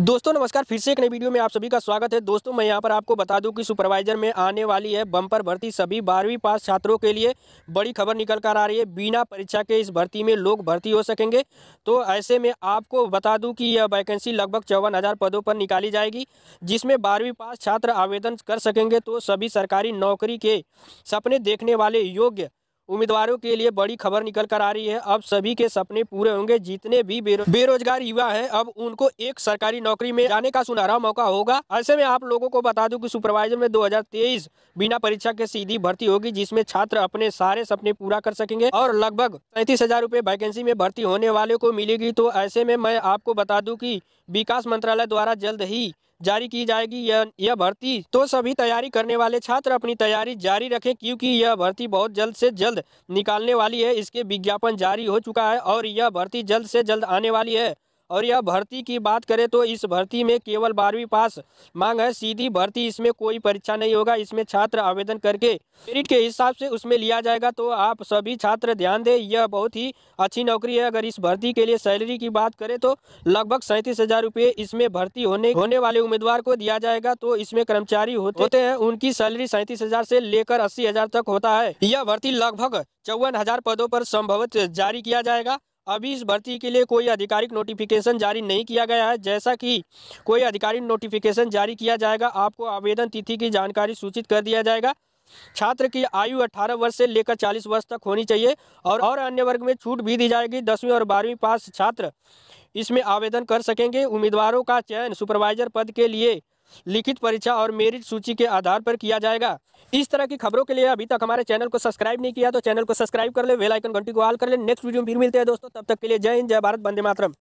दोस्तों नमस्कार फिर से एक नई वीडियो में आप सभी का स्वागत है दोस्तों मैं यहाँ पर आपको बता दूं कि सुपरवाइजर में आने वाली है बम्पर भर्ती सभी बारहवीं पास छात्रों के लिए बड़ी खबर निकल कर आ रही है बिना परीक्षा के इस भर्ती में लोग भर्ती हो सकेंगे तो ऐसे में आपको बता दूं कि यह वैकेंसी लगभग चौवन पदों पर निकाली जाएगी जिसमें बारहवीं पास छात्र आवेदन कर सकेंगे तो सभी सरकारी नौकरी के सपने देखने वाले योग्य उम्मीदवारों के लिए बड़ी खबर निकल कर आ रही है अब सभी के सपने पूरे होंगे जितने भी बेरो, बेरोजगार युवा हैं अब उनको एक सरकारी नौकरी में जाने का सुनहरा मौका होगा ऐसे में आप लोगों को बता दूं कि सुपरवाइजर में 2023 बिना परीक्षा के सीधी भर्ती होगी जिसमें छात्र अपने सारे सपने पूरा कर सकेंगे और लगभग सैंतीस हजार वैकेंसी में भर्ती होने वाले को मिलेगी तो ऐसे में मैं आपको बता दूँ की विकास मंत्रालय द्वारा जल्द ही जारी की जाएगी यह यह भर्ती तो सभी तैयारी करने वाले छात्र अपनी तैयारी जारी रखें क्योंकि यह भर्ती बहुत जल्द से जल्द निकालने वाली है इसके विज्ञापन जारी हो चुका है और यह भर्ती जल्द से जल्द आने वाली है और यह भर्ती की बात करें तो इस भर्ती में केवल बारहवीं पास मांग है सीधी भर्ती इसमें कोई परीक्षा नहीं होगा इसमें छात्र आवेदन करके मेरिट के हिसाब से उसमें लिया जाएगा तो आप सभी छात्र ध्यान दें यह बहुत ही अच्छी नौकरी है अगर इस भर्ती के लिए सैलरी की बात करें तो लगभग सैंतीस हजार रुपये इसमें भर्ती होने होने वाले उम्मीदवार को दिया जाएगा तो इसमें कर्मचारी होते हैं उनकी सैलरी सैंतीस हजार से लेकर अस्सी हजार तक होता है यह भर्ती लगभग चौवन हजार पदों पर संभवत जारी किया जाएगा अभी इस भर्ती के लिए कोई आधिकारिक नोटिफिकेशन जारी नहीं किया गया है जैसा कि कोई आधिकारिक नोटिफिकेशन जारी किया जाएगा आपको आवेदन तिथि की जानकारी सूचित कर दिया जाएगा छात्र की आयु 18 वर्ष से लेकर 40 वर्ष तक होनी चाहिए और और अन्य वर्ग में छूट भी दी जाएगी दसवीं और बारहवीं पास छात्र इसमें आवेदन कर सकेंगे उम्मीदवारों का चयन सुपरवाइजर पद के लिए लिखित परीक्षा और मेरिट सूची के आधार पर किया जाएगा इस तरह की खबरों के लिए अभी तक हमारे चैनल को सब्सक्राइब नहीं किया तो चैनल को सब्सक्राइब कर ले वेलाइकन घंटी को ऑल कर ले नेक्स्ट वीडियो में फिर मिलते हैं दोस्तों तब तक के लिए जय हिंद जय भारत बंदे मातरम